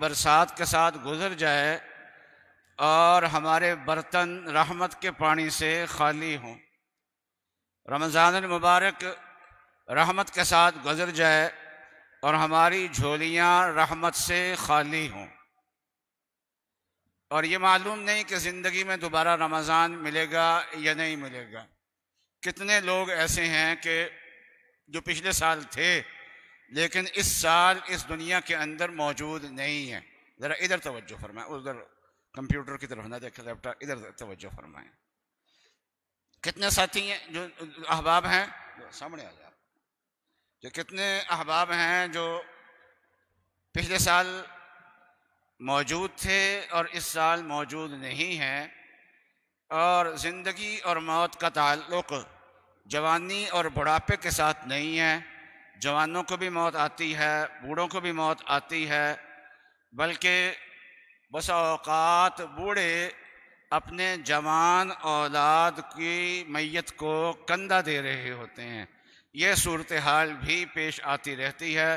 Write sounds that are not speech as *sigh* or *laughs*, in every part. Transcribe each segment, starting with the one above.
बरसात के साथ गुजर जाए और हमारे बर्तन रहमत के पानी से खाली हों रमज़ान मुबारक रहमत के साथ गुजर जाए और हमारी झोलियाँ रहमत से खाली हों और ये मालूम नहीं कि ज़िंदगी में दोबारा रमज़ान मिलेगा या नहीं मिलेगा कितने लोग ऐसे हैं कि जो पिछले साल थे लेकिन इस साल इस दुनिया के अंदर मौजूद नहीं है ज़रा इधर तवज्जो फरमाएं उधर कंप्यूटर की तरफ ना देखें लैपटॉप इधर तवज्जो फरमाएं कितने साथी हैं जो अहबाब हैं सामने आ जाओ जो कितने अहबाब हैं जो पिछले साल मौजूद थे और इस साल मौजूद नहीं हैं और ज़िंदगी और मौत का ताल्लुक़ जवानी और बुढ़ापे के साथ नहीं है जवानों को भी मौत आती है बूढ़ों को भी मौत आती है बल्कि बस अवकात बूढ़े अपने जवान औलाद की मैत को कंधा दे रहे होते हैं ये सूरत हाल भी पेश आती रहती है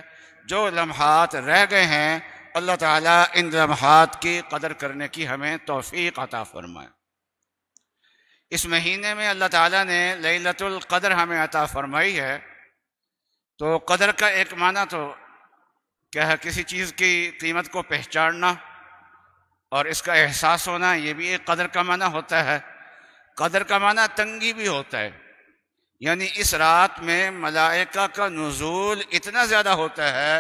जो लम्हात रह गए हैं अल्लाह ताला इन लम्हात की कदर करने की हमें तोफ़ी अता फरमाए इस महीने में अल्लाह ताला ने कदर हमें अता फरमाई है तो कदर का एक माना तो क्या है किसी चीज़ की कीमत को पहचानना और इसका एहसास होना ये भी एक कदर का माना होता है कदर का माना तंगी भी होता है यानी इस रात में मलाइका का नज़ूल इतना ज़्यादा होता है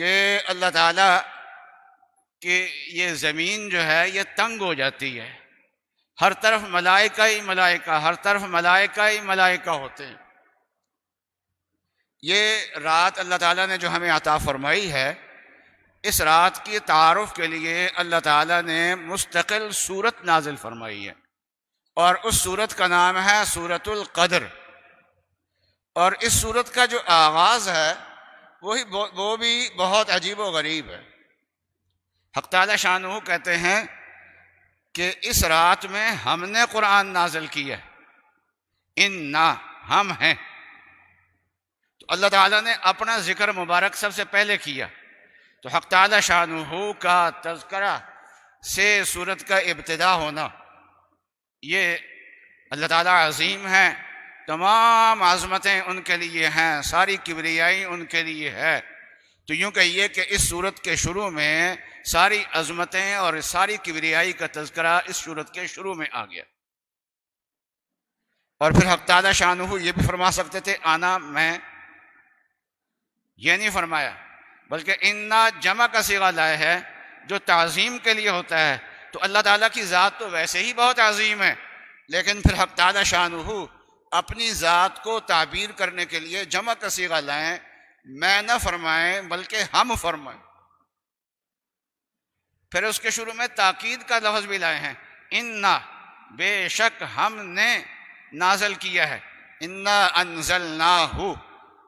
कि अल्लाह ताला कि ये ज़मीन जो है ये तंग हो जाती है हर तरफ मलाइका ही मलाइका हर तरफ मलाइका ही मलाइका होते हैं ये रात अल्लाह ताला ने जो हमें अता फरमाई है इस रात के तारफ़ के लिए अल्लाह ताला ने मुस्तकिल सूरत नाजिल फरमाई है और उस सूरत का नाम है सूरतुल कदर और इस सूरत का जो आगाज़ है वही वो भी बहुत अजीब व गरीब है हक ताला शाह कहते हैं कि इस रात में हमने कुरान नाजिल किया इन ना हम हैं तो अल्लाह ताला ने अपना जिक्र मुबारक सबसे पहले किया तो हक ताला शाहू का तस्करा से सूरत का इब्तदा होना ये अल्लाह ताला अजीम है तमाम आज़मतें उनके लिए हैं सारी किबरियाई उनके लिए है तो यूँ कहिए कि इस सूरत के शुरू में सारी अज़मतें और सारी किबरियाई का तस्करा इस सूरत के शुरू में आ गया और फिर हफ्तादा शाहू ये भी फरमा सकते थे आना मैं ये नहीं फरमाया बल्कि इन्ना जमा का सिगा लाया है जो तज़ीम के लिए होता है तो अल्लाह ताला की ज़ात तो वैसे ही बहुत अजीम है लेकिन फिर हक ताला शाहू अपनी ज़ात को ताबीर करने के लिए जमा का सिगा लाएँ मैं न फरमाएँ बल्कि हम फरमाएं फिर उसके शुरू में ताकीद का लफ्ज़ भी लाए हैं इन्ना बेशक हमने नाजल किया है इन्ना अनजल ना हूँ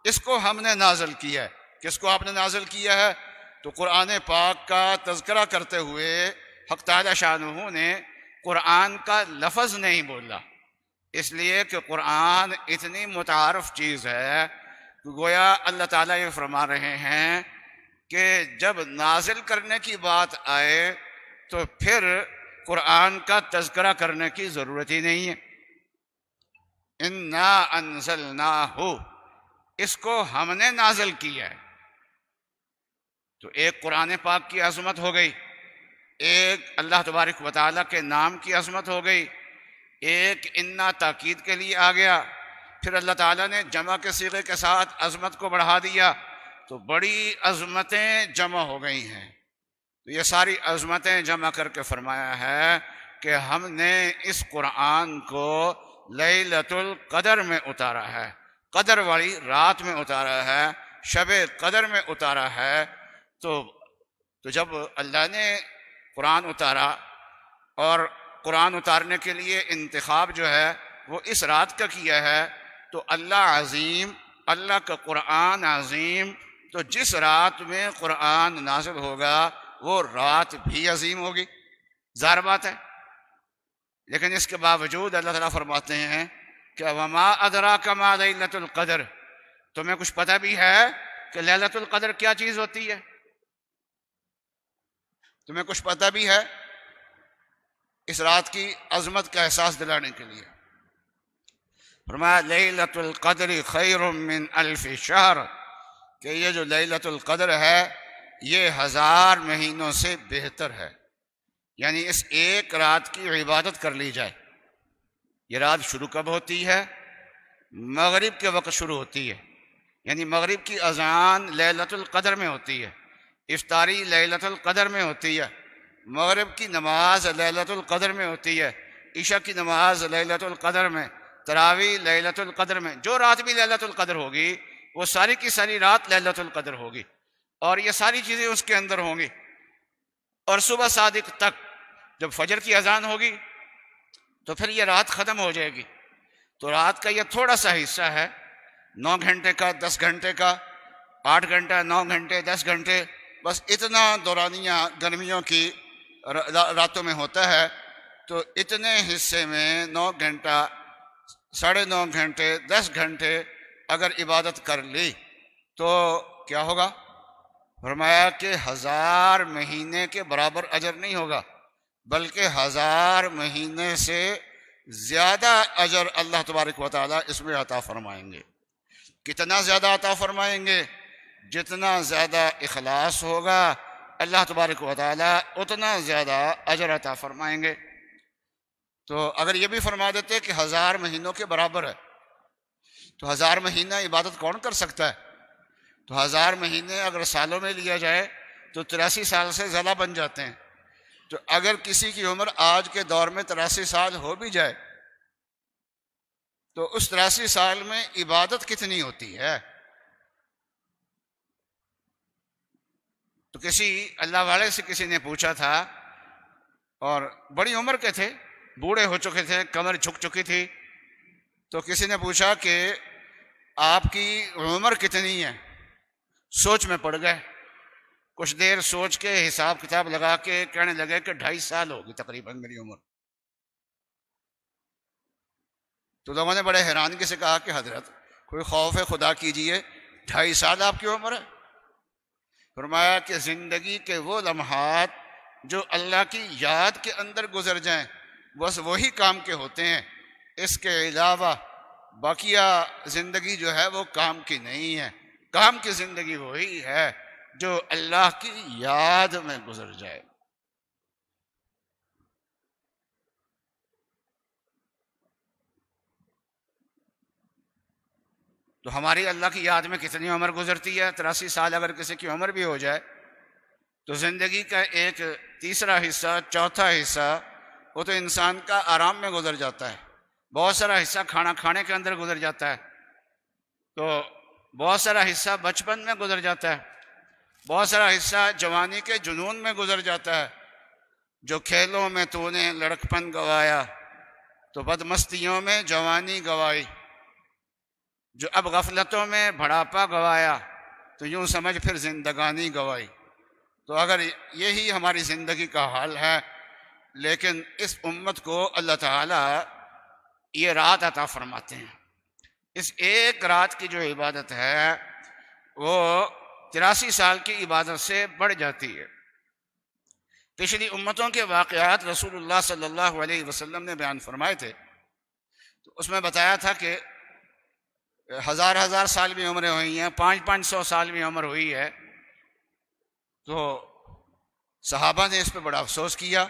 इसको हमने नाजल किया है किसको आपने नाजल किया है तो कुरान पाक का तस्करा करते हुए हक ताला ने कुरान का लफज नहीं बोला इसलिए कि कुरान इतनी मुतारफ चीज़ है कि गोया अल्लाह ताला ये फरमा रहे हैं कि जब नाजिल करने की बात आए तो फिर कुरान का तस्करा करने की ज़रूरत ही नहीं है इन्ना अनसल ना हो इसको हमने नाजल किया है तो एक कुरान पाक की अजमत हो गई एक अल्लाह तबारक वाली के नाम की अजमत हो गई एक इन्ना ताकीद के लिए आ गया फिर अल्लाह ताला ने जमा के सीगे के साथ अजमत को बढ़ा दिया तो बड़ी अजमतें जमा हो गई हैं तो ये सारी अजमतें जमा करके फरमाया है कि हमने इस कुरान को लतुल कदर में उतारा है कदर वाली रात में उतारा है शब कदर में उतारा है तो तो जब अल्लाह ने कुरान उतारा और कुरान उतारने के लिए इंतखब जो है वो इस रात का किया है तो अल्लाह अजीम अल्लाह का कुरान अजीम तो जिस रात में कुरान नाजिल होगा वो रात भी अजीम होगी ज़ार बात है लेकिन इसके बावजूद अल्लाह ताला फरमाते हैं कि वमा अदरा कमा लतुल्कदर तुम्हें कुछ पता भी है कि लहलतुल्कदर क्या चीज़ होती है तुम्हें कुछ पता भी है इस रात की अजमत का एहसास दिलाने के लिए फरमाया लतुल्कदर खैर मिन अल्फ शहर कि ये जो लतुल्कदर है ये हज़ार महीनों से बेहतर है यानी इस एक रात की इबादत कर ली जाए ये रात शुरू कब होती है मगरिब के वक्त शुरू होती है यानी मगरिब की अजान लहलतुल्क़दर में होती है इफ्तारी लहलतुल्क़दर में होती है मगरब की नमाज लहलतुल्क़दर में होती है ईशा की नमाज लहलतुल्क़दर में तरावी लहलतुल्क़दर में जो रात भी लहलतुल्क़दर होगी वो सारी की सारी रात लहलतुल्क़दर होगी और ये सारी चीज़ें उसके अंदर होंगी और सुबह सादिक तक जब फजर की अजान होगी तो फिर ये रात ख़त्म हो जाएगी तो रात का ये थोड़ा सा हिस्सा है नौ घंटे का दस घंटे का आठ घंटा नौ घंटे दस घंटे बस इतना दौरानिया गर्मियों की रा, रातों में होता है तो इतने हिस्से में नौ घंटा साढ़े नौ घंटे दस घंटे अगर इबादत कर ली तो क्या होगा फरमाया कि हज़ार महीने के बराबर अजर नहीं होगा बल्कि हजार महीने से ज्यादा अजर अल्लाह तबारक वाली इसमें अता फरमाएंगे कितना ज्यादा अता फरमाएंगे जितना ज्यादा इखलास होगा अल्लाह तबारक वाली उतना ज्यादा अजर अता फरमाएंगे तो अगर ये भी फरमा देते कि हजार महीनों के बराबर है तो हजार महीना इबादत कौन कर सकता है तो हजार महीने अगर सालों में लिया जाए तो तिरासी साल से ज़्यादा बन जाते हैं तो अगर किसी की उम्र आज के दौर में तिरासी साल हो भी जाए तो उस तिरासी साल में इबादत कितनी होती है तो किसी अल्लाह वाले से किसी ने पूछा था और बड़ी उम्र के थे बूढ़े हो चुके थे कमर झुक चुकी थी तो किसी ने पूछा कि आपकी उम्र कितनी है सोच में पड़ गए कुछ देर सोच के हिसाब किताब लगा के कहने लगे कि ढाई साल होगी तकरीबन मेरी उम्र तो लोगों ने बड़े हैरानगी से कहा कि हजरत कोई खौफ खुदा कीजिए ढाई साल आपकी उम्र है फरमाया कि ज़िंदगी के वो लम्हात जो अल्लाह की याद के अंदर गुजर जाएं बस वही काम के होते हैं इसके अलावा बाकिया ज़िंदगी जो है वो काम की नहीं है काम की ज़िंदगी वही है जो अल्लाह की याद में गुजर जाए तो हमारी अल्लाह की याद में कितनी उम्र गुजरती है तिरासी साल अगर किसी की उम्र भी हो जाए तो ज़िंदगी का एक तीसरा हिस्सा चौथा हिस्सा वो तो इंसान का आराम में गुजर जाता है बहुत सारा हिस्सा खाना खाने के अंदर गुजर जाता है तो बहुत सारा हिस्सा बचपन में गुजर जाता है बहुत सारा हिस्सा जवानी के जुनून में गुजर जाता है जो खेलों में तूने लड़कपन गवाया तो बदमस्तियों में जवानी गवाई जो अब गफलतों में भड़ापा गवाया तो यूं समझ फिर जिंदगानी गवाई तो अगर यही हमारी ज़िंदगी का हाल है लेकिन इस उम्मत को अल्लाह ताला ये रात अता फरमाते हैं इस एक रात की जो इबादत है वो तिरासी साल की इबादत से बढ़ जाती है पिछली तो उम्मतों के वाकयात रसूलुल्लाह सल्लल्लाहु अलैहि वसल्लम ने बयान फरमाए थे तो उसमें बताया था कि हज़ार हज़ार साल भी उम्रें हुई हैं पाँच पाँच सौ साल भी उम्र हुई है तो सहाबा ने इस पर बड़ा अफसोस किया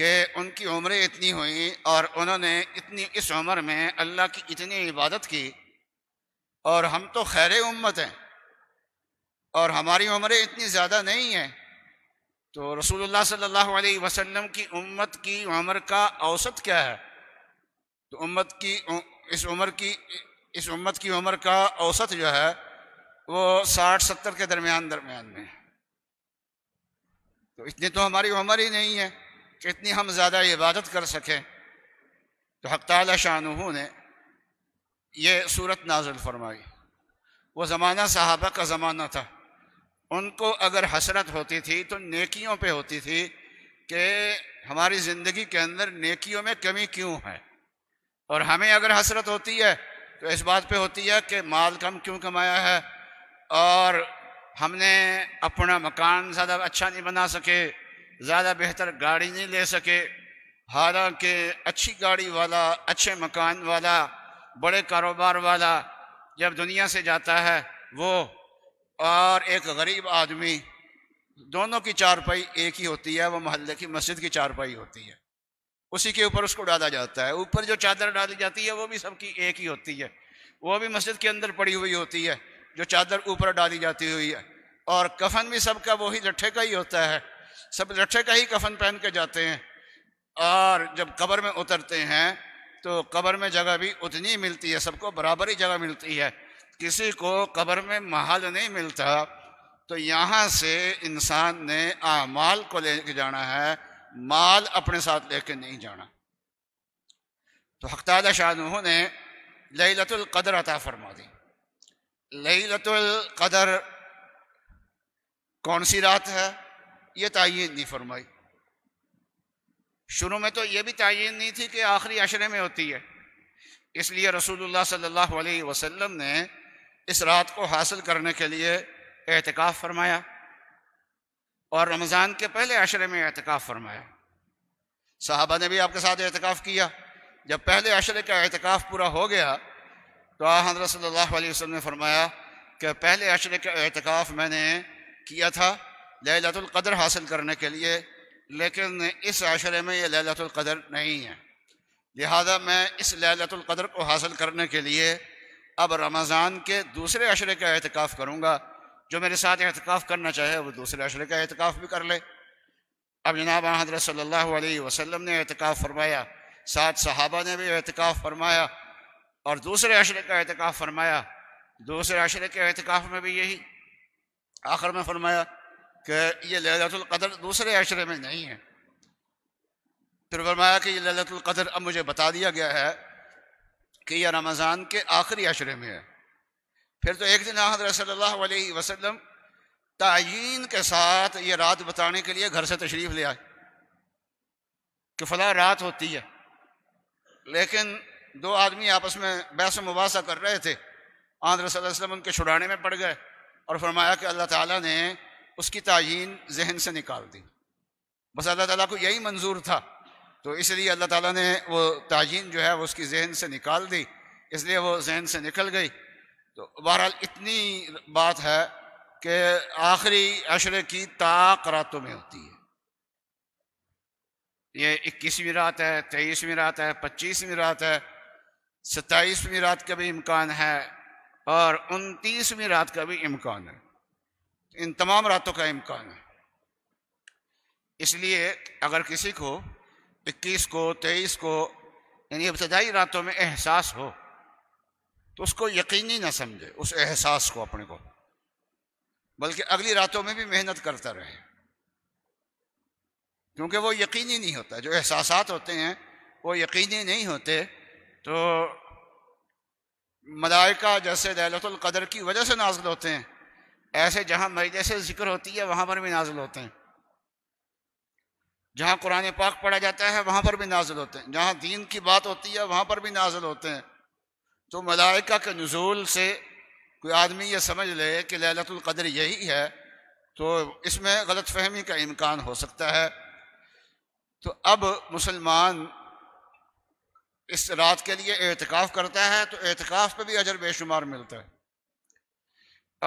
कि उनकी उम्रें इतनी हुई और उन्होंने इतनी इस उम्र में अल्लाह की इतनी इबादत की और हम तो खैर उम्मत हैं और हमारी उम्रें इतनी ज़्यादा नहीं हैं तो रसूलुल्लाह सल्लल्लाहु अलैहि वसल्लम की उम्मत की उम्र का औसत क्या है तो उम्मत की इस उम्र की इस उम्मत की उम्र का औसत जो है वो साठ सत्तर के दरमियान दरमियान में है तो इतनी तो हमारी उम्र ही नहीं है कि इतनी हम ज़्यादा इबादत कर सकें तो हक शाह शाहू ने यह सूरत नाजुल फरमाई वो ज़माना सहाबा का ज़माना था उनको अगर हसरत होती थी तो नेकियों पे होती थी कि हमारी ज़िंदगी के अंदर नेकियों में कमी क्यों है और हमें अगर हसरत होती है तो इस बात पे होती है कि माल कम क्यों कमाया है और हमने अपना मकान ज़्यादा अच्छा नहीं बना सके ज़्यादा बेहतर गाड़ी नहीं ले सके हालांकि अच्छी गाड़ी वाला अच्छे मकान वाला बड़े कारोबार वाला जब दुनिया से जाता है वो और एक गरीब आदमी दोनों की चारपाई एक ही होती है वो महल्ले की मस्जिद की चारपाई होती है उसी के ऊपर उसको डाला जाता है ऊपर जो चादर डाली जाती है वो भी सबकी एक ही होती है वो भी मस्जिद के अंदर पड़ी हुई होती है जो चादर ऊपर डाली जाती हुई है और कफन भी सबका वही लट्ठे का ही होता है सब लट्ठे का ही कफन पहन के जाते हैं और जब कब्र में उतरते हैं तो कब्र में जगह भी उतनी मिलती है सबको बराबर ही जगह मिलती है किसी को कब्र में महल नहीं मिलता तो यहाँ से इंसान ने आमाल को लेके जाना है माल अपने साथ लेके नहीं जाना तो हकताला शाह ने लतुल कदर अता फरमा दी लतुल कदर कौन सी रात है ये तयन नहीं फरमाई शुरू में तो ये भी तयन नहीं थी कि आखिरी अशरे में होती है इसलिए रसूलुल्लाह सल्लल्लाहु अलैहि वसल्लम ने इस रात को हासिल करने के लिए एहतिकाफ़ फरमाया और रमज़ान के पहले अशरे में एहतिकाफ़ फरमाया साहबा ने भी आपके साथ एहतिकाफ़ किया जब पहले अशरे का एहतिकाफ़ पूरा हो गया तो हजरत सल्लल्लाहु अलैहि वसल्लम ने फरमाया कि पहले अशरे का एहतिकाफ़ मैंने किया था लहलतुल्क़दर हासिल करने के लिए लेकिन इस अशरे में यह लहलतुल्क़दर नहीं है लिहाजा मैं इस लहलतुल्क़दर को हासिल करने के लिए अब रमज़ान के दूसरे अशरे का एहतिकाफ़ करूँगा जो मेरे साथ एहतिकाफ़ करना चाहे वो दूसरे अशरे का एहतिकाफ़ भी कर ले अब जनाब हजरत सल्लल्लाहु अलैहि वसल्लम ने एहतिकाफ़ फरमाया साथ सहाबा ने भी एहतिकाफ़ फरमाया और दूसरे अशरे का एहतिकाफ़ फरमाया दूसरे अशरे के एहतिकाफ़ में भी यही आखिर में फरमाया कि ये लहलतुल्क़दर दूसरे अशरे में नहीं है फिर फरमाया कि ये ललतुल्कदर अब मुझे बता दिया गया है कि यह रमज़ान के आखिरी अशरे में है फिर तो एक दिन हजरत सल्ला वसलम तयन के साथ ये रात बताने के लिए घर से तशरीफ़ ले आए कि फला रात होती है लेकिन दो आदमी आपस में बहस मुबासा कर रहे थे आंध्र वसल्लम उनके छुड़ाने में पड़ गए और फरमाया कि अल्लाह ताला ने उसकी तयन जहन से निकाल दी बस अल्लाह ताला को यही मंजूर था तो इसलिए अल्लाह ताला ने वो ताजीन जो है वो उसकी जहन से निकाल दी इसलिए वो जहन से निकल गई तो बहरहाल इतनी बात है कि आखिरी अशरे की ताक रातों में होती है ये इक्कीसवीं रात है तेईसवीं रात है पच्चीसवीं रात है सत्ताईसवीं रात का भी इम्कान है और उनतीसवीं रात का भी इम्कान है इन तमाम रातों का इम्कान है इसलिए अगर किसी को इक्कीस को तेईस को यानी इब्तदाई रातों में एहसास हो तो उसको यकीनी ना समझे उस एहसास को अपने को बल्कि अगली रातों में भी मेहनत करता रहे क्योंकि वो यकीनी नहीं होता जो एहसास होते हैं वो यकीनी नहीं होते तो मलाइका जैसे दहलतुल्कदर की वजह से नाजिल होते हैं ऐसे जहाँ मरीज से जिक्र होती है वहाँ पर भी नाजिल होते हैं जहाँ कुरान पाक पढ़ा जाता है वहाँ पर भी नाजिल होते हैं जहाँ दीन की बात होती है वहाँ पर भी नाजिल होते हैं तो मलाइका के नज़ूल से कोई आदमी ये समझ ले कि ललतुल्क़दर यही है तो इसमें गलत फहमी का इम्कान हो सकता है तो अब मुसलमान इस रात के लिए एहतिकाफ़ करता है तो एहतिकाफ़ पर भी अजर बेशुमार मिलता है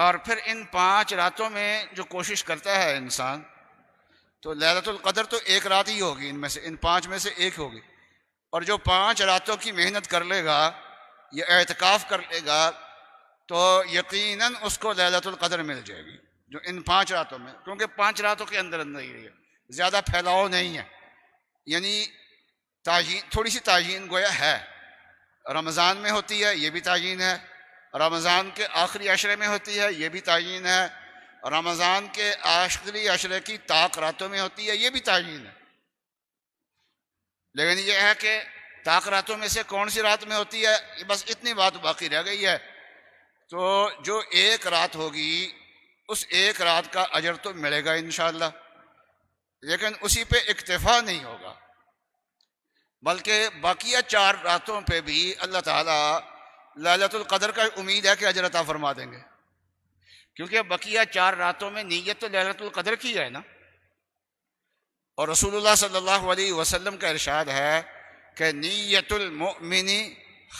और फिर इन पाँच रातों में जो कोशिश करता है इंसान तो लहरतुल कदर तो एक रात ही होगी इनमें से इन पांच में से एक होगी और जो पांच रातों की मेहनत कर लेगा या एहतिकाफ़ कर लेगा तो यकीनन उसको लहलतुल कदर मिल जाएगी जो इन पांच रातों में क्योंकि पांच रातों के अंदर अंदर ही है ज़्यादा फैलाव नहीं है यानी ताजी थोड़ी सी ताजीन गोया है रमज़ान में होती है ये भी ताजीन है रमज़ान के आखिरी अशरे में होती है ये भी ताजीन है रमज़ान के आखिरी अशरे की ताक रातों में होती है ये भी ताजीन है लेकिन यह है कि ताक रातों में से कौन सी रात में होती है बस इतनी बात बाकी रह गई है तो जो एक रात होगी उस एक रात का अजर तो मिलेगा इन लेकिन उसी पे इक्तफा नहीं होगा बल्कि बाकिया चार रातों पे भी अल्लाह ताला ललतुल कदर का उम्मीद है कि अजरता फरमा देंगे क्योंकि बकिया चार रातों में नीयत तो लहरतुल कदर की है ना और रसूलुल्लाह सल्लल्लाहु अलैहि वसल्लम का इरशाद है कि नीयतुलमिनी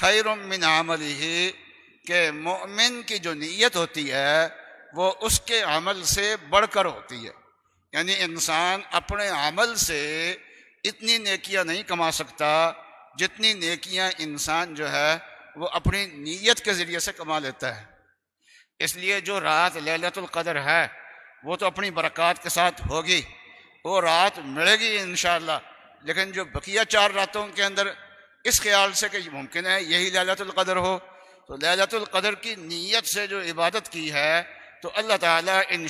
खैर मिन अमल ही के मोमिन की जो नीयत होती है वो उसके अमल से बढ़कर होती है यानी इंसान अपने अमल से इतनी नेकियां नहीं कमा सकता जितनी नेकियां इंसान जो है वो अपनी नीयत के ज़रिए से कमा लेता है इसलिए जो रात ललतुल कदर है वो तो अपनी बरक़ात के साथ होगी वो रात मिलेगी इन लेकिन जो बकिया चार रातों के अंदर इस ख्याल से कि मुमकिन है यही ललतुल कदर हो तो ललतुल कदर की नीयत से जो इबादत की है तो अल्लाह ताला इन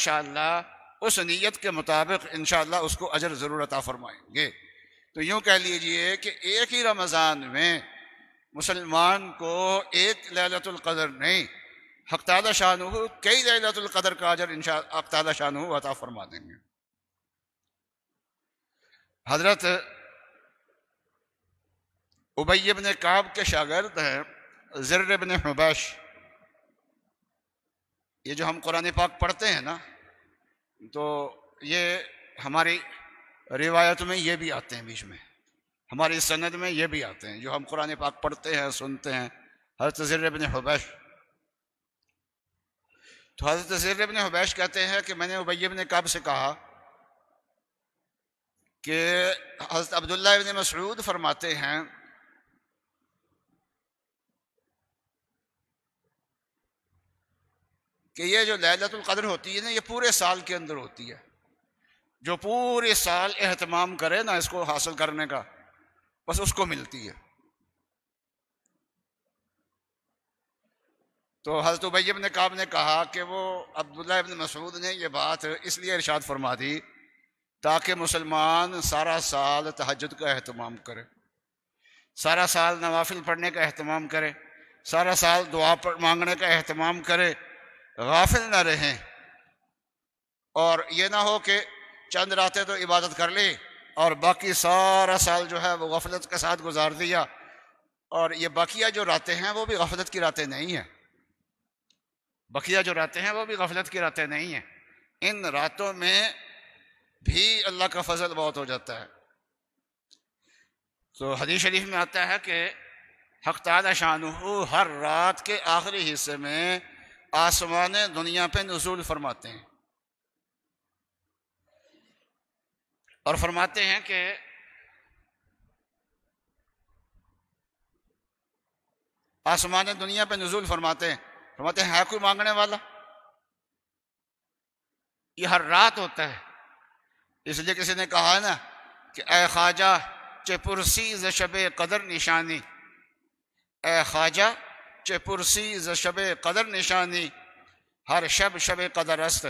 उस नीयत के मुताबिक इन उसको अजर ज़रूरत फरमाएंगे तो यूँ कह लीजिए कि एक ही रमज़ान में मुसलमान को एक ललतुल कदर नहीं हक शाह शाह कई लैलतुल्कदर का अजर इन हक शाह अता फरमा देंगे हजरत उबैय काब के शागर्द हैं जर्र हबैश ये जो हम कुरान पाक पढ़ते हैं ना तो ये हमारी रिवायत में ये भी आते हैं बीच में हमारी सनद में ये भी आते हैं जो हम कुरान पाक पढ़ते हैं सुनते हैं हजरत जर्र हबैश तो हजरत जैर अपने हबैश कहते हैं कि मैंने उबैब ने कब से कहा कि हजरत अब्दुल्ला इबन मसरूद फरमाते हैं कि ये जो लहलतुल्कदर होती है ना ये पूरे साल के अंदर होती है जो पूरे साल एहतमाम करे ना इसको हासिल करने का बस उसको मिलती है तो हज़रत भैया ने काब ने कहा कि वो अब्दुल्ला इबन मसूद ने यह बात इसलिए इरशाद फरमा दी ताकि मुसलमान सारा साल तहजद का अहतमाम करे सारा साल नवाफिल पढ़ने का अहतमाम करे सारा साल दुआ पर मांगने का अहतमाम करे गाफिल ना रहें और ये ना हो कि चंद रातें तो इबादत कर ली और बाकी सारा साल जो है वो गफलत के साथ गुजार दिया और ये बाकिया जो रातें हैं वो भी गफलत की रातें नहीं हैं बकिया जो रहते हैं वो भी गफलत की रातें नहीं हैं इन रातों में भी अल्लाह का फजल बहुत हो जाता है तो हदीस शरीफ में आता है कि हक ताला शाहू हर रात के आखिरी हिस्से में आसमान दुनिया पे नजूल फरमाते हैं और फरमाते हैं कि आसमान दुनिया पे नजूल फरमाते हैं फरमाते हैं कोई मांगने वाला ये हर रात होता है इसलिए किसी ने कहा ना कि ए ख्वाजा चपुरसी ज शब कदर निशानी ए ख्वाजा चपुरसी ज शब कदर निशानी हर शब शब कदर अस्त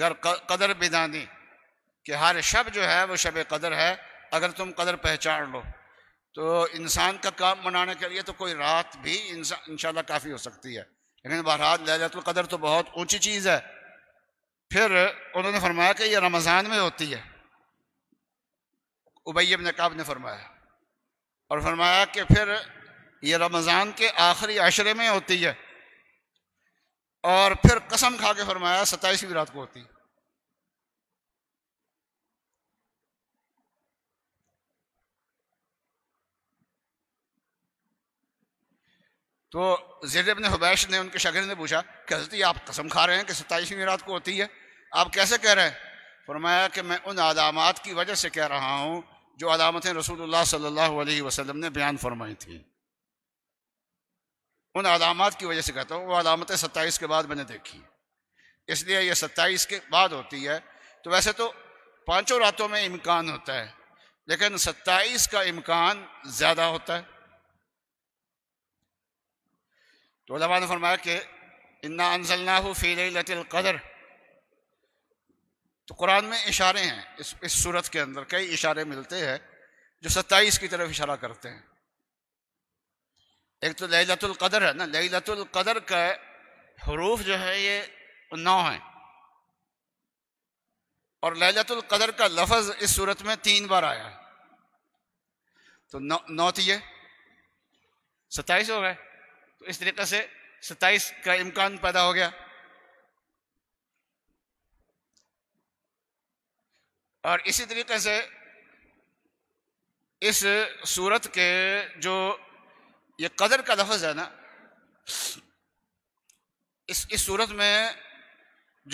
गर कदर बिदानी कि हर शब जो है वो शब कदर है अगर तुम कदर पहचान लो तो इंसान का काम मनाने के लिए तो कोई रात भी इंसान इंशाल्लाह काफ़ी हो सकती है लेकिन बहरहाल कदर तो बहुत ऊँची चीज़ है फिर उन्होंने फरमाया कि यह रमज़ान में होती है उबैब नकाब ने फरमाया और फरमाया कि फिर यह रमज़ान के आखिरी आशरे में होती है और फिर कसम खा के फरमाया सत्ताईसवीं रात को होती है तो जेड अपने हबैश ने उनके शगर ने पूछा कि हजरती आप कसम खा रहे हैं कि सत्ताईसवीं रात को होती है आप कैसे कह रहे हैं फरमाया कि मैं उन आदामात की वजह से कह रहा हूँ जो अलामतें रसूल सल्ह वसलम ने बयान फरमाई थी उन आदामात की वजह से कहता हूँ वो अलामतें सत्ताईस के बाद मैंने देखी इसलिए यह सत्ताईस के बाद होती है तो वैसे तो पाँचों रातों में इम्कान होता है लेकिन सत्ताईस का इम्कान ज़्यादा होता है तो ने फरमाया कि इन्ना अनजलना फ़ी लतिलक़दर तो कुरान में इशारे हैं इस इस सूरत के अंदर कई इशारे मिलते हैं जो सत्ताईस की तरफ इशारा करते हैं एक तो लतर है ना लतुल्क़दर का हरूफ जो है ये नौ है और लतुल्क़दर का लफज इस सूरत में तीन बार आया है तो नौ नौ थी ये सत्ताईस हो गए तो इस तरीके से 27 का इम्कान पैदा हो गया और इसी तरीके से इस सूरत के जो ये कदर का लफज है ना इस इस सूरत में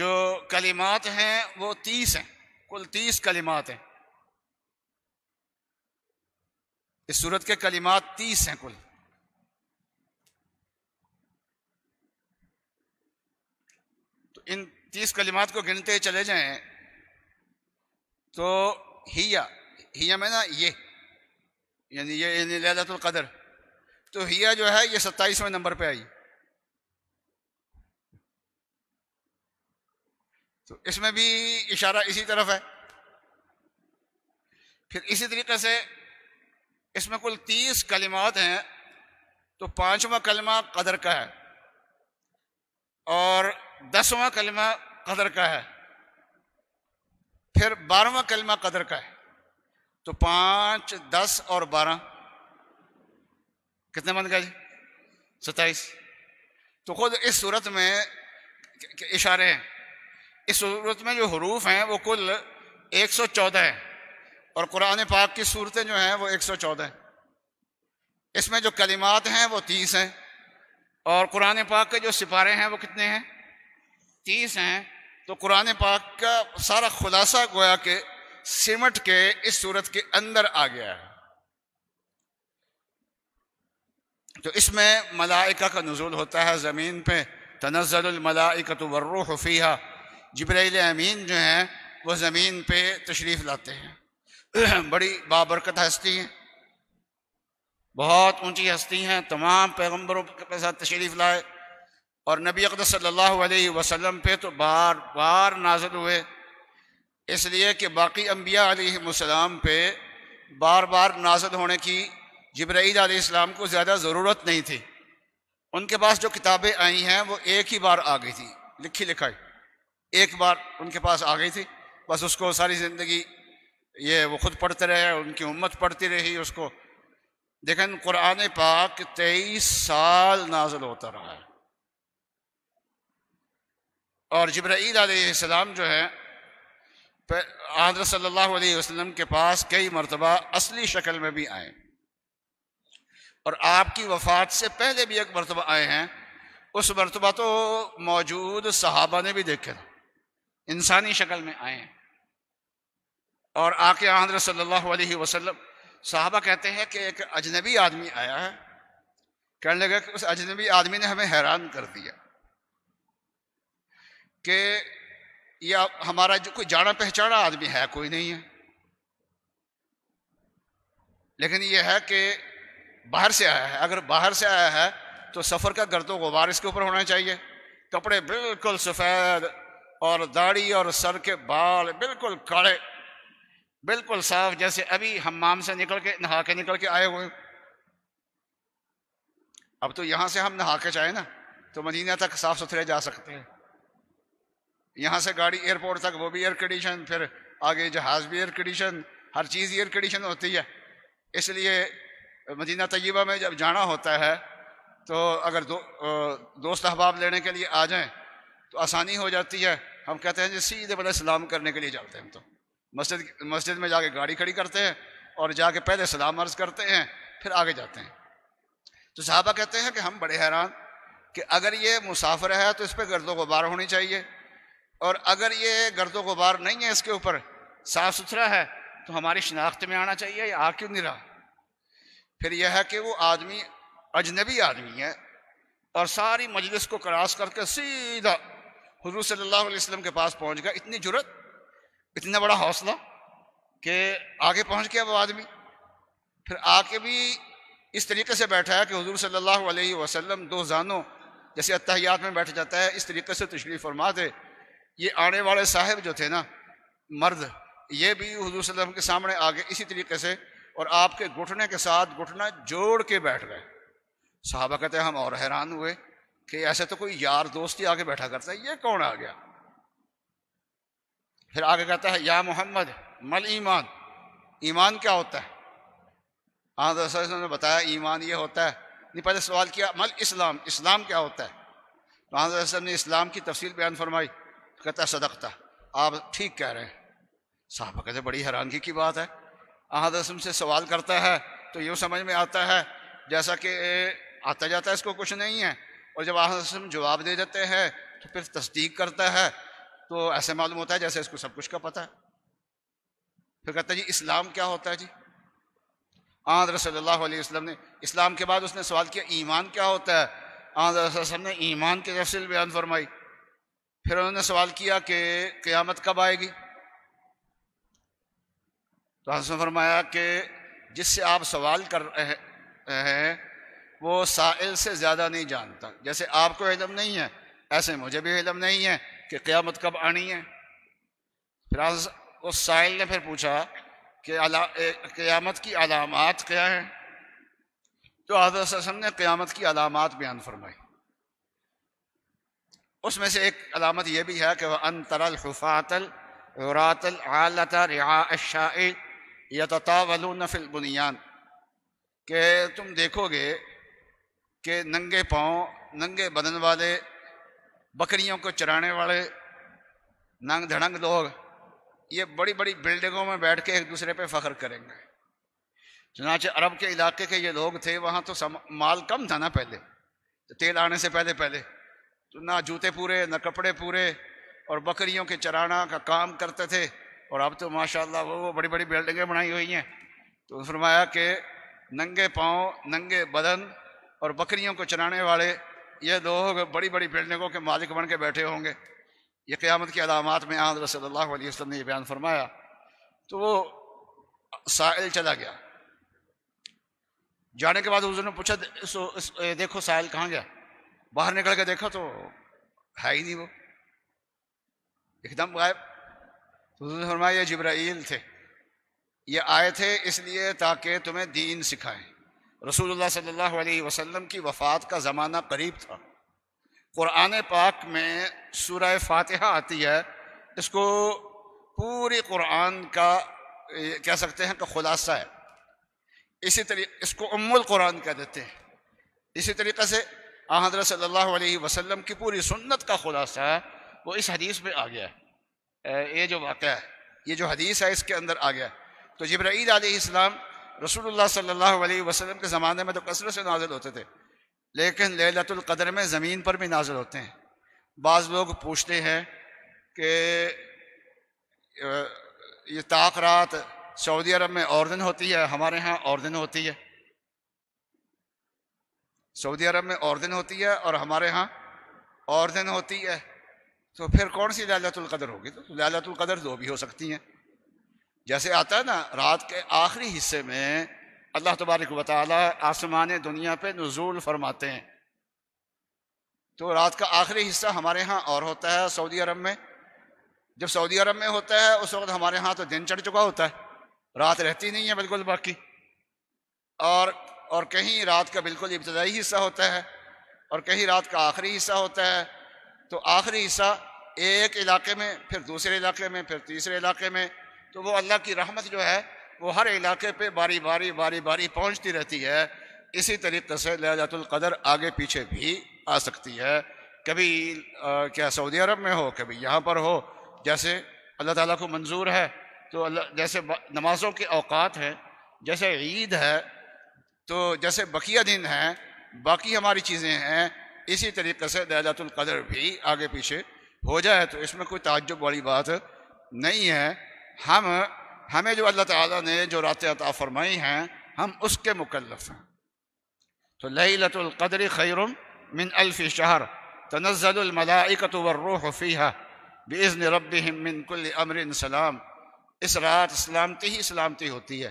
जो कलिमात हैं वो तीस हैं कुल तीस कलिमात हैं इस सूरत के कलिमात तीस हैं कुल इन तीस कलिमात को गिनते चले जाएं तो हिया हिया में ना ये यानी ये यानी लैलतुल कदर तो हिया जो है ये सत्ताईसवें नंबर पे आई तो इसमें भी इशारा इसी तरफ है फिर इसी तरीके से इसमें कुल तीस कलिमात हैं तो पांचवा कलमा कदर का है और दसवां कलमा कदर का है फिर बारहवा कलमा कदर का है तो पाँच दस और बारह कितने बन गए जी सत्ताईस तो खुद इस सूरत में इशारे हैं इस सूरत में जो हरूफ हैं वो कुल एक सौ चौदह है और कुरान पाक की सूरतें जो हैं वो सौ चौदह इसमें जो कलिमात हैं वो तीस हैं और कुरान पाक के जो सिपारे हैं वो कितने हैं तीस हैं तो कुरान पाक का सारा खुलासा गोया के सिमट के इस सूरत के अंदर आ गया है तो इसमें मलाइका का नजूल होता है ज़मीन पे तनज़लमलाइकत वर्रूफ़िया जबरील अमीन जो हैं वह ज़मीन पे तशरीफ़ लाते हैं *clears throat* बड़ी बाबरकत हस्ती है बहुत ऊंची हस्ती हैं तमाम पैगम्बरों के साथ तशरीफ़ लाए और नबी अकदर सल्लल्लाहु अलैहि वसल्लम पे तो बार बार नाजल हुए इसलिए कि बाकी अम्बिया आसमाम पे बार बार नाजल होने की जब्राईल आसमाम को ज़्यादा ज़रूरत नहीं थी उनके पास जो किताबें आई हैं वो एक ही बार आ गई थी लिखी लिखाई एक बार उनके पास आ गई थी बस उसको सारी ज़िंदगी ये वो ख़ुद पढ़ते रहे उनकी उम्मत पढ़ती रही उसको लेकिन कुरान पाक तेईस साल नाजल होता रहा है और जब्राईल आसमाम जो है हजरत सल्लल्लाहु अलैहि के पास कई मरतबा असली शक्ल में भी आए और आपकी वफात से पहले भी एक मरतबा आए हैं उस मरतबा तो मौजूद सहाबा ने भी देखे था इंसानी शक्ल में आए हैं और आके हजरत सल्लल्लाहु अलैहि वसल्लम साहबा कहते हैं कि एक अजनबी आदमी आया है कहने लगा कि उस अजनबी आदमी ने हमें हैरान कर दिया कि या हमारा जो कोई जाना पहचाना आदमी है कोई नहीं है लेकिन यह है कि बाहर से आया है अगर बाहर से आया है तो सफ़र का गर्दो गुबार इसके ऊपर होना चाहिए कपड़े बिल्कुल सफ़ेद और दाढ़ी और सर के बाल बिल्कुल काले बिल्कुल साफ जैसे अभी हमाम से निकल के नहा के निकल के आए हुए अब तो यहां से हम नहा के जाए ना तो मदीना तक साफ सुथरे जा सकते हैं यहाँ से गाड़ी एयरपोर्ट तक वो भी एयर कंडीशन फिर आगे जहाज भी एयर कंडीशन हर चीज़ एयर कंडीशन होती है इसलिए मदीना तयबा में जब जाना होता है तो अगर दो, दोस्त अहबाब लेने के लिए आ जाएं तो आसानी हो जाती है हम कहते हैं जी सीधे बड़े सलाम करने के लिए जाते हैं हम तो मस्जिद मस्जिद में जाके गाड़ी खड़ी करते हैं और जाके पहले सलाम अर्ज करते हैं फिर आगे जाते हैं तो साहबा कहते हैं कि हम बड़े हैरान कि अगर ये मुसाफिर है तो इस पर गर्दो गुबार होनी चाहिए और अगर ये गर्दो गुबार नहीं है इसके ऊपर साफ सुथरा है तो हमारी शिनाख्त में आना चाहिए या आ क्यों नहीं रहा फिर यह है कि वो आदमी अजनबी आदमी है और सारी मजलिस को क्रॉस करके सीधा हजूर सल्ला वसलम के पास पहुँच गया इतनी जरूरत इतना बड़ा हौसला कि आगे पहुंच गया वो आदमी फिर आके भी इस तरीके से बैठा है कि हजूर सल्लल्लाहु अलैहि वसल्लम दो जानों जैसे अतहयात में बैठ जाता है इस तरीके से तशरीफ़ फरमा दे ये आने वाले साहब जो थे ना मर्द ये भी हजूर वसल्लम के सामने आ गए इसी तरीके से और आपके घुटने के साथ घुटना जोड़ के बैठ गए साहबा कहते हम और हैरान हुए कि ऐसे तो कोई यार दोस्त ही आगे बैठा करता है ये कौन आ गया फिर आगे कहता है या मोहम्मद मल ईमान ईमान क्या होता है हाँ तो ने बताया ईमान ये होता है नहीं पहले सवाल किया मल इस्लाम इस्लाम क्या होता है तो हाँ तो ने इस्लाम की तफसील बयान फरमाई तो कहता है सदकता आप ठीक कह रहे हैं साहब कहते बड़ी हैरानगी की बात है आहदम हाँ, से सवाल करता है तो यूँ समझ में आता है जैसा कि आता जाता है इसको कुछ नहीं है और जब आहदम हाँ, जवाब दे देते हैं तो फिर तस्दीक करता है तो ऐसे मालूम होता है जैसे इसको सब कुछ का पता है फिर कहता है जी इस्लाम क्या होता है जी आंद रसोल्लाम ने इस्लाम के बाद उसने सवाल किया ईमान क्या होता है आंद वसल्लम ने ईमान की तफसील बयान फरमाई फिर उन्होंने सवाल किया कि क़यामत कब आएगी तो हसन फरमाया कि जिससे आप सवाल कर रहे हैं वो साइल से ज़्यादा नहीं जानता जैसे आपको इलम नहीं है ऐसे मुझे भी इलम नहीं है कि क़्यामत कब आनी है फिर उस साइल ने फिर पूछा कि क़्यामत की अलामत क्या है तो हजरत ने क़्यामत की अलामत बयान फरमाई उसमें से एक अलामत यह भी है कि वह अनतरल हफातल रातल आलत रिहाशाइ यतावल नफिल बुनियान के तुम देखोगे कि नंगे पाँव नंगे बदन वाले बकरियों को चराने वाले नंग धड़ंग लोग ये बड़ी बड़ी बिल्डिंगों में बैठ के एक दूसरे पे फख्र करेंगे चुनाचे अरब के इलाके के ये लोग थे वहाँ तो सम, माल कम था ना पहले तो तेल आने से पहले पहले तो ना जूते पूरे ना कपड़े पूरे और बकरियों के चराना का काम करते थे और अब तो माशाल्लाह वो, वो बड़ी बड़ी बिल्डिंगें बनाई हुई हैं तो फरमाया कि नंगे पाँव नंगे बदन और बकरियों को चराने वाले ये लोग बड़ी बड़ी बिल्डिंगों के मालिक बन के बैठे होंगे ये क़्यामत की अलामत में आंद सल्लल्लाहु ने यह बयान फरमाया तो वो साइल चला गया जाने के बाद उसने पूछा देखो साइल कहाँ गया बाहर निकल के देखा तो है ही नहीं वो एकदम गायब तो फरमाया ये जब्राइल थे ये आए थे इसलिए ताकि तुम्हें दीन सिखाएं रसूलुल्लाह सल्लल्लाहु अलैहि वसल्लम की वफ़ात का ज़माना करीब था क़ुरान पाक में सूरह फातिहा आती है इसको पूरी कुरान का कह सकते हैं कि खुलासा है इसी तरी इसको उम्मुल कुरान कह देते हैं इसी तरीके से आहदर सल्लल्लाहु अलैहि वसल्लम की पूरी सुन्नत का खुलासा है वो इस हदीस में आ गया है ये जो वाक़ है ये जो हदीस है इसके अंदर आ गया है तो जब्राईल आसमाम रसूलुल्लाह सल्लल्लाहु अलैहि वसल्लम के ज़माने में तो कसरत से नाजिल होते थे लेकिन लतुल्क़दर में ज़मीन पर भी नाजिल होते हैं बाज़ लोग पूछते हैं कि ये ताक रात सऊदी अरब में और दिन होती है हमारे यहाँ और दिन होती है सऊदी अरब में और दिन होती है और हमारे यहाँ और दिन होती है तो फिर कौन सी लैलतुल्क़दर होगी तो लैलतुल्क़दर दो भी हो सकती हैं जैसे आता है ना रात के आखिरी हिस्से में अल्लाह तबारक वाली आसमान दुनिया पे नजूल फरमाते हैं तो रात का आखिरी हिस्सा हमारे यहाँ और होता है सऊदी अरब में जब सऊदी अरब में होता है उस वक्त हमारे यहाँ तो दिन चढ़ चुका होता है रात रहती नहीं है बिल्कुल बाकी और और कहीं रात का बिल्कुल इब्तदाई हिस्सा होता है और कहीं रात का आखिरी हिस्सा होता है तो आखिरी हिस्सा एक इलाके में फिर दूसरे इलाके में फिर तीसरे इलाके में तो वो अल्लाह की रहमत जो है वो हर इलाके पे बारी बारी बारी बारी पहुंचती रहती है इसी तरीके से कदर आगे पीछे भी आ सकती है कभी आ, क्या सऊदी अरब में हो कभी यहाँ पर हो जैसे अल्लाह ताला को मंजूर है तो अल्लाह जैसे नमाज़ों के अवकात हैं जैसे ईद है तो जैसे बकिया दिन है बाकी हमारी चीज़ें हैं इसी तरीके से लजातुल्कदर भी आगे पीछे हो जाए तो इसमें कोई ताज्जुब वाली बात नहीं है हम हमें जो अल्लाह ताला ने जो रातें अता फरमाई हैं हम उसके मुकल्लफ हैं तो लतुल्कदर खैरुम मिन अल्फ़ शहर तनज़लमलाकत फ़ीहा बेज़न रब मिन कुल अमर सलाम इस रात सलामती ही सलामती होती है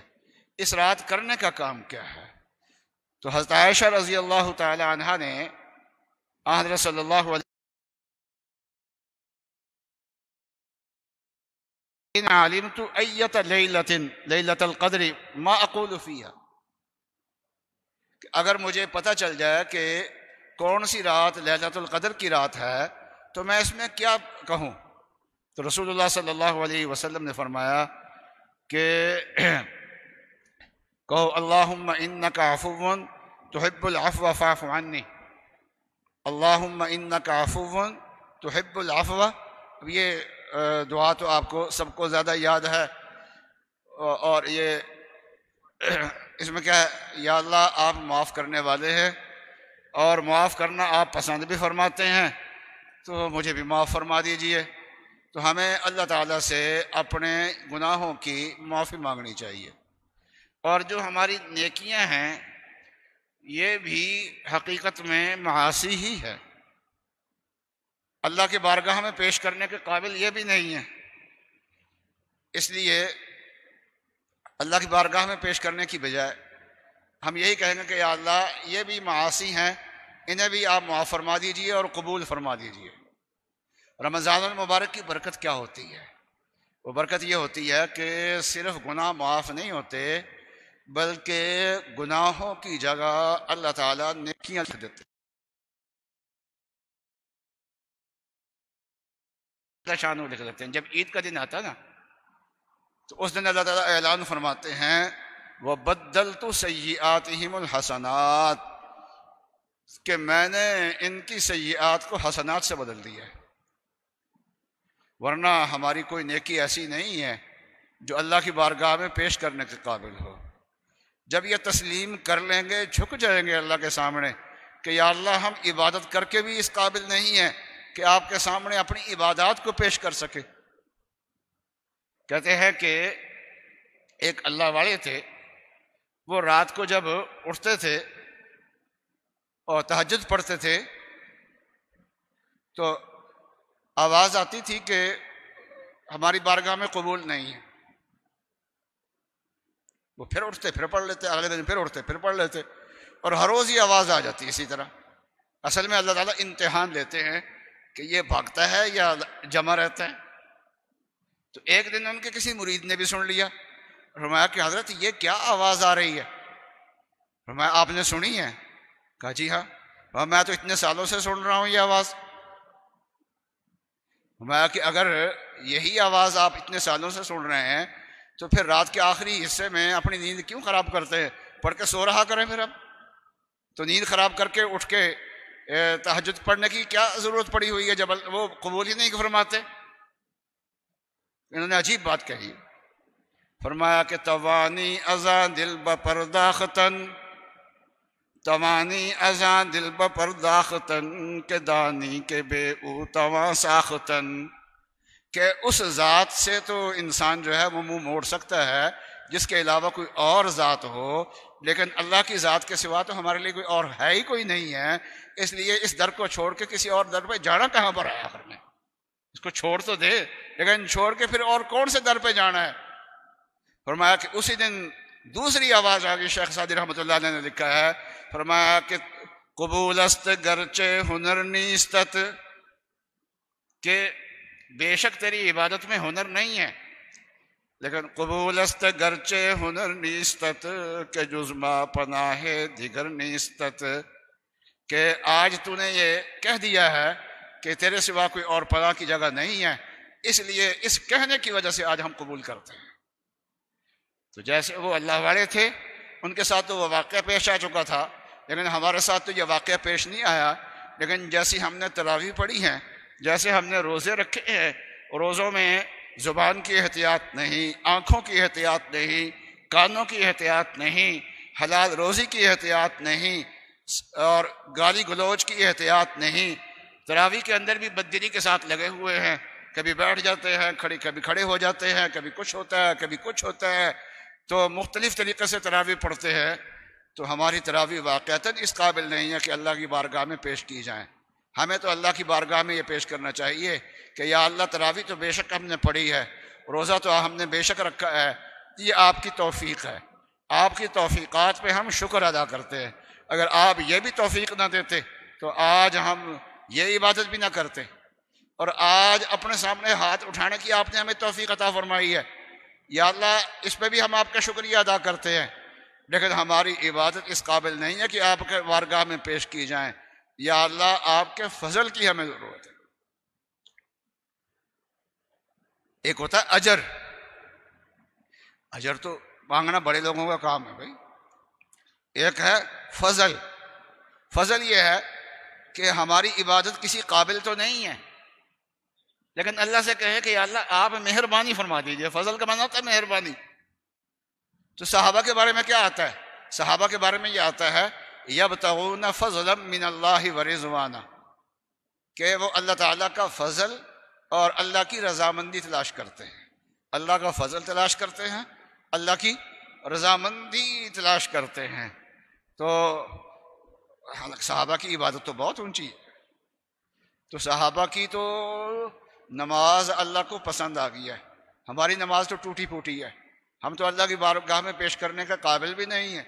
इस रात करने का काम क्या है तो हजरत आयशा रज़ी अल्लाह तह ने हजरत सल्ला इन आलिम तो अयत लतिन लतलकदरी माँ अकूलफ़िया अगर मुझे पता चल जाए कि कौन सी रात लहजतुल्कदर की रात है तो मैं इसमें क्या कहूँ तो रसूलुल्लाह सल्लल्लाहु अलैहि वसल्लम ने फरमाया कि कहो अल्लाहुम्मा इन्नका अफुवन तुहिब्बुल अफवा फ़ाफ़ु अन्नी अल्लाहुम्मा इन्नका अफुवन तुहिब्बुल अफवा ये दुआ तो आपको सबको ज़्यादा याद है और ये *clears throat* इसमें क्या है या अल्लाह आप माफ़ करने वाले हैं और माफ़ करना आप पसंद भी फरमाते हैं तो मुझे भी माफ़ फरमा दीजिए तो हमें अल्लाह ताला से अपने गुनाहों की माफ़ी मांगनी चाहिए और जो हमारी नेकियां हैं ये भी हकीकत में महासी ही है अल्लाह के बारगाह में पेश करने के काबिल ये भी नहीं है इसलिए अल्लाह की बारगाह में पेश करने की बजाय हम यही कहेंगे कि अल्लाह ये भी मासी हैं इन्हें भी आप मुआ फरमा दीजिए और कबूल फरमा दीजिए रमज़ान मुबारक की बरकत क्या होती है वो बरकत ये होती है कि सिर्फ गुनाह माफ़ नहीं होते बल्कि गुनाहों की जगह अल्लाह ताला नेकियां लिख देते परेशान लिख देते हैं जब ईद का दिन आता ना तो उस दिन अल्लाह ताला ऐलान फरमाते हैं वह बदल तो सयात हसनात कि मैंने इनकी सयात को हसनात से बदल दिया है वरना हमारी कोई नेकी ऐसी नहीं है जो अल्लाह की बारगाह में पेश करने के काबिल हो जब ये तस्लीम कर लेंगे झुक जाएंगे अल्लाह के सामने कि या अल्लाह हम इबादत करके भी इस काबिल नहीं हैं कि आपके सामने अपनी इबादत को पेश कर सके कहते हैं कि एक अल्लाह वाले थे वो रात को जब उठते थे और तहजद पढ़ते थे तो आवाज़ आती थी कि हमारी बारगाह में कबूल नहीं है वो फिर उठते फिर पढ़ लेते अगले दिन फिर उठते फिर पढ़ लेते और हर रोज़ ये आवाज़ आ जाती इसी तरह असल में अल्लाह ताला इम्तहान लेते हैं कि ये भागता है या जमा रहता है तो एक दिन उनके किसी मुरीद ने भी सुन लिया रमाया कि हजरत ये क्या आवाज़ आ रही है रमाया आपने सुनी है कहा जी हाँ और मैं तो इतने सालों से सुन रहा हूँ ये आवाज़ रमाया कि अगर यही आवाज़ आप इतने सालों से सुन रहे हैं तो फिर रात के आखिरी हिस्से में अपनी नींद क्यों ख़राब करते हैं पढ़ के सो रहा करें फिर अब तो नींद ख़राब करके उठ के तहजद पढ़ने की क्या ज़रूरत पड़ी हुई है जब वो कबूल ही नहीं फरमाते इन्होंने अजीब बात कही फरमाया कि तवानी अजा दिल ब परदाखतन तवानी अजा दिल ब के दानी के बे तवा साखतन के उस ज़ात से तो इंसान जो है वो मुंह मोड़ सकता है जिसके अलावा कोई और ज़ात हो लेकिन अल्लाह की ज़ात के सिवा तो हमारे लिए कोई और है ही कोई नहीं है इसलिए इस दर को छोड़ के किसी और दर पे जाना कहां पर है आखिर में इसको छोड़ तो दे लेकिन छोड़ के फिर और कौन से दर पे जाना है फरमाया कि उसी दिन दूसरी आवाज आ गई शेख सादी रहमत ने लिखा है फरमाया कि कबूलस्त गर्चे हुनर नीस्त के बेशक तेरी इबादत में हुनर नहीं है लेकिन कबूलस्त गर्चे हुनर नीस्त के जुज्मा पनाहे दिगर नीस्त कि आज तूने ये कह दिया है कि तेरे सिवा कोई और पला की जगह नहीं है इसलिए इस कहने की वजह से आज हम कबूल करते हैं तो जैसे वो अल्लाह वाले थे उनके साथ तो वह वाक़ पेश आ चुका था लेकिन हमारे साथ तो ये वाक़ पेश नहीं आया लेकिन जैसी हमने तरावी पढ़ी हैं जैसे हमने रोज़े रखे हैं रोज़ों में ज़ुबान की एहतियात नहीं आँखों की एहतियात नहीं कानों की एहतियात नहीं हलाल रोज़ी की एहतियात नहीं और गाली गलोच की एहतियात नहीं तरावी के अंदर भी बददिली के साथ लगे हुए हैं कभी बैठ जाते हैं खड़े कभी खड़े हो जाते हैं कभी कुछ होता है कभी कुछ होता है तो मुख्तलिफ तरीक़े से तरावी पढ़ते हैं तो हमारी तरावी वाक़ता इस काबिल नहीं है कि अल्लाह की बारगाह में पेश की जाएँ हमें तो अल्लाह की बारगाह में ये पेश करना चाहिए कि या अल्लाह तरावी तो बेशक हमने पढ़ी है रोज़ा तो हमने बेशक रखा है ये आपकी तोफ़ी है आपकी तोफ़ीक़ात पर हम शुक्र अदा करते हैं अगर आप ये भी तोफीक ना देते तो आज हम ये इबादत भी ना करते और आज अपने सामने हाथ उठाने की आपने हमें तोफ़ी अता फरमाई है या अल्लाह इस पर भी हम आपका शुक्रिया अदा करते हैं लेकिन हमारी इबादत इस काबिल नहीं है कि आपके वारगाह में पेश की जाए या अल्लाह आपके फजल की हमें ज़रूरत है एक होता है अजर अजर तो मांगना बड़े लोगों का काम है भाई एक है फजल फजल यह है कि हमारी इबादत किसी काबिल तो नहीं है लेकिन अल्लाह से कहे कि अल्लाह आप मेहरबानी फरमा दीजिए फजल का माना मतलब होता है मेहरबानी तो सहाबा के बारे में क्या आता है सहाबा के बारे में ये आता है यब तहून फजल मिन अल्लाह वरिजवाना कि वो अल्लाह ताला का फजल और अल्लाह की रजामंदी तलाश करते हैं अल्लाह का फजल तलाश करते हैं अल्लाह की रजामंदी तलाश करते हैं तो सहाबा की इबादत तो बहुत ऊंची है तो सहाबा की तो नमाज अल्लाह को पसंद आ गई है हमारी नमाज तो टूटी फूटी है हम तो अल्लाह की बारगाह में पेश करने का काबिल भी नहीं है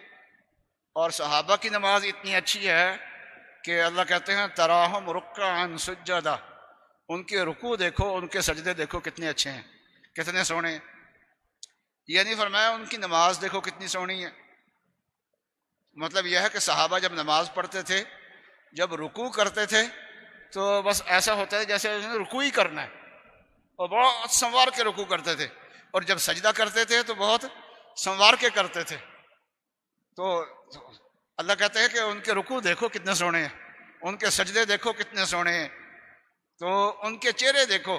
और सहाबा की नमाज इतनी अच्छी है कि अल्लाह कहते हैं तराहम रुकान सुजदा उनके रुकू देखो उनके सजदे देखो कितने अच्छे हैं कितने सोने यानी फरमाया उनकी नमाज देखो कितनी सोनी है मतलब यह है कि सहाबा जब नमाज पढ़ते थे जब रुकू करते थे तो बस ऐसा होता है जैसे रुकू ही करना है और बहुत संवार के रुकू करते थे और जब सजदा करते थे तो बहुत संवार के करते थे तो अल्लाह कहते हैं कि उनके रुकू देखो कितने सोने हैं उनके सजदे देखो कितने सोने हैं तो उनके चेहरे देखो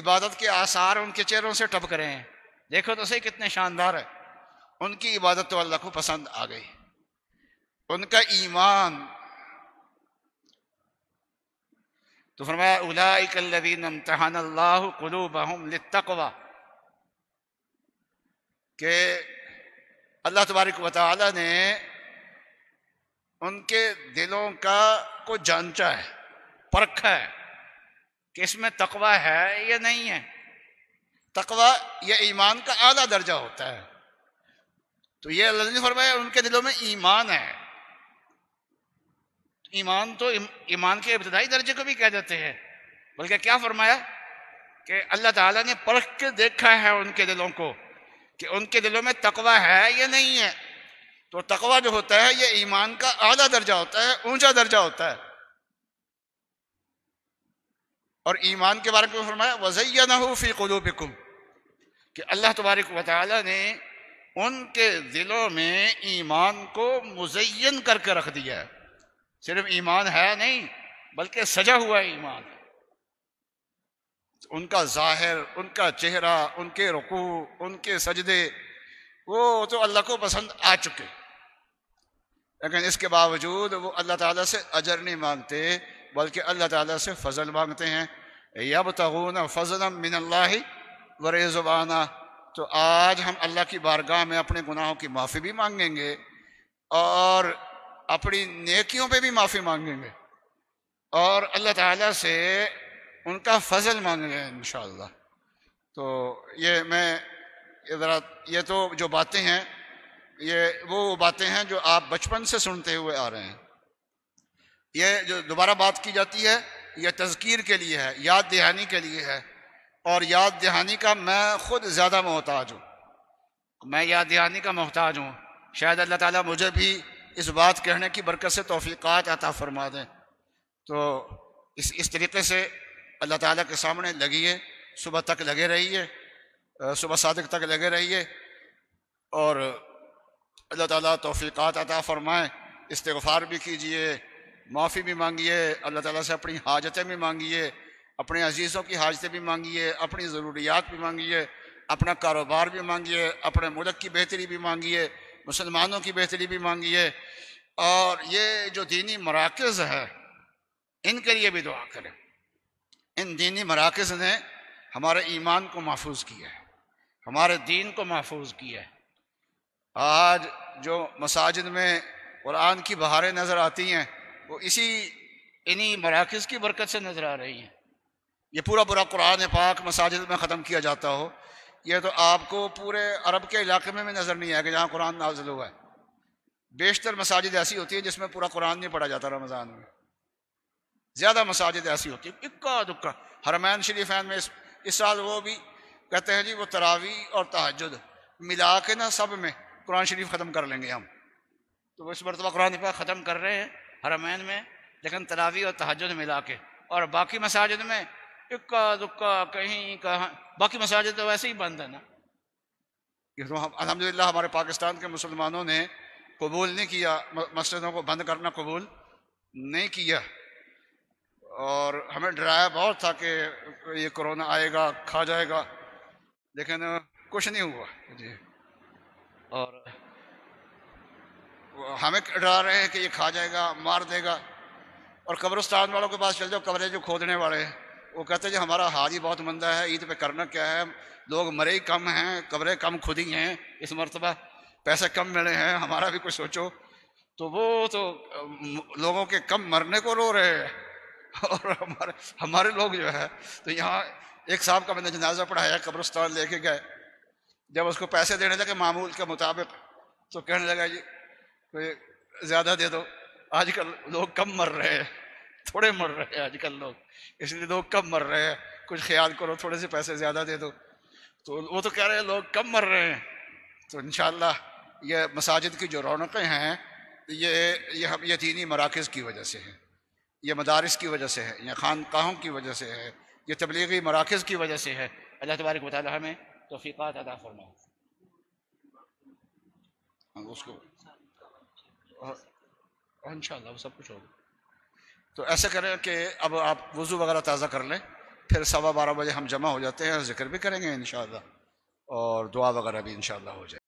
इबादत के आसार उनके चेहरों से टपक रहे हैं देखो तो सही कितने शानदार है उनकी इबादत तो अल्लाह को पसंद आ गई उनका ईमान तो फरमाया उलाईकल्लिन तहान अल्लाह कलूबहम के अल्लाह तबारक वाली ने उनके दिलों का को जांचा है परखा है कि इसमें तकवा है या नहीं है तकवा यह ईमान का आला दर्जा होता है तो ये अल्लाह ने फरमाया उनके दिलों में ईमान है ईमान तो ईमान के इब्तदाई दर्जे को भी कह देते हैं बल्कि क्या फरमाया कि अल्लाह ताला ने परख के देखा है उनके दिलों को कि उनके दिलों में तकवा है या नहीं है तो तकवा जो होता है ये ईमान का आधा दर्जा होता है ऊंचा दर्जा होता है और ईमान के बारे में फरमाया वजैया नफ़ी कलूबिकुम कि अल्लाह तबारक वाली ने उनके दिलों में ईमान को मुजैन करके रख दिया है सिर्फ ईमान है नहीं बल्कि सजा हुआ ईमान है उनका जाहिर उनका चेहरा उनके रुकू उनके सजदे वो तो अल्लाह को पसंद आ चुके लेकिन इसके बावजूद वो अल्लाह ताला से अजर नहीं मांगते बल्कि अल्लाह ताला से फजल मांगते हैं यब तगून फजल मिन व रेज़वाना तो आज हम अल्लाह की बारगाह में अपने गुनाहों की माफ़ी भी मांगेंगे और अपनी नेकियों पे भी माफ़ी मांगेंगे और अल्लाह ताला से उनका फजल मांगेंगे इन तो ये मैं ज़रा ये तो जो बातें हैं ये वो बातें हैं जो आप बचपन से सुनते हुए आ रहे हैं ये जो दोबारा बात की जाती है ये तस्कीर के लिए है याद दहानी के लिए है और याद दहानी का मैं ख़ुद ज़्यादा मोहताज हूँ मैं याद दहानी का मोहताज हूँ शायद अल्लाह ताला मुझे भी इस बात कहने की बरकत से तोफ़ीक़ात अता फरमा दें तो इस इस तरीके से अल्लाह ताला के सामने लगी है सुबह तक लगे रहिए सुबह सादक तक लगे रहिए और अल्लाह ताला तोफ़ीक़ात अता फरमाएँ इस्तफ़ार भी कीजिए माफ़ी भी मांगिए अल्लाह ताला से अपनी हाजतें भी मांगिए अपने अजीज़ों की हाजतें भी मांगिए अपनी ज़रूरियात भी मांगिए अपना कारोबार भी मांगिए अपने मुल्क की बेहतरी भी मांगिए मुसलमानों की बेहतरी भी मांगी है और ये जो दीनी मराकज़ है इनके लिए भी दुआ करें इन दीनी मराकज़ ने हमारे ईमान को महफूज किया है हमारे दीन को महफूज किया है आज जो मसाजिद में कुरान की बहारें नज़र आती हैं वो इसी इन्हीं मराकज़ की बरकत से नज़र आ रही हैं ये पूरा पूरा कुरान पाक मसाजिद में ख़त्म किया जाता हो ये तो आपको पूरे अरब के इलाके में भी नज़र नहीं आएगा जहाँ कुरान नाजिल हुआ है बेशतर मसाजिद ऐसी होती है जिसमें पूरा कुरान नहीं पढ़ा जाता रमज़ान में ज़्यादा मसाजिद ऐसी होती है इक्का दुक्का हरमैन शरीफैन में इस, इस साल वो भी कहते हैं जी वो तरावी और तहजद मिला के ना सब में कुरान शरीफ ख़त्म कर लेंगे हम तो वो इस मरतबा कुरान पाक ख़त्म कर रहे हैं हरमैन में लेकिन तरावी और तहजद मिला के और बाकी मसाजिद में इक्का दुक्का कहीं कहा बाकी मसाजिद तो वैसे ही बंद है ना तो अलहमदिल्ला हमारे पाकिस्तान के मुसलमानों ने कबूल नहीं किया मस्जिदों को बंद करना कबूल नहीं किया और हमें डराया बहुत था कि ये कोरोना आएगा खा जाएगा लेकिन कुछ नहीं हुआ जी और हमें डरा रहे हैं कि ये खा जाएगा मार देगा और कब्रस्तान वालों के पास चल जाओ कब्रें जो खोदने वाले हैं वो कहते हैं जी हमारा ही बहुत मंदा है ईद पे करना क्या है लोग मरे ही कम हैं कब्रें कम खुद ही हैं इस मरतबा पैसे कम मिले हैं हमारा भी कुछ सोचो तो वो तो लोगों के कम मरने को रो रहे हैं *laughs* और हमारे हमारे लोग जो है तो यहाँ एक साहब का मैंने जनाजा पढ़ाया कब्रस्तान लेके गए जब उसको पैसे देने लगे मामूल के मुताबिक तो कहने लगा जी कोई ज़्यादा दे दो आजकल लोग कम मर रहे हैं थोड़े मर रहे हैं आजकल लोग इसलिए लोग कब मर रहे हैं कुछ ख्याल करो थोड़े से पैसे ज़्यादा दे दो तो वो तो कह रहे हैं लोग कब मर रहे हैं तो इन ये मसाजिद की जो रौनकें हैं ये ये हम ये दीनी मराकज़ की वजह से है ये मदारस की वजह से है या खानकाहों की वजह से है ये तबलीगी मराकज़ की वजह से है अल्लाह तबारक वाली हमें तोफ़ीक़ात अदा फरमा हाँ, उसको हाँ, हाँ, इन वो सब कुछ होगा तो ऐसे करें कि अब आप वज़ू वगैरह ताज़ा कर लें फिर सवा बारह बजे हम जमा हो जाते हैं जिक्र भी करेंगे इन और दुआ वगैरह भी इन शाला हो जाए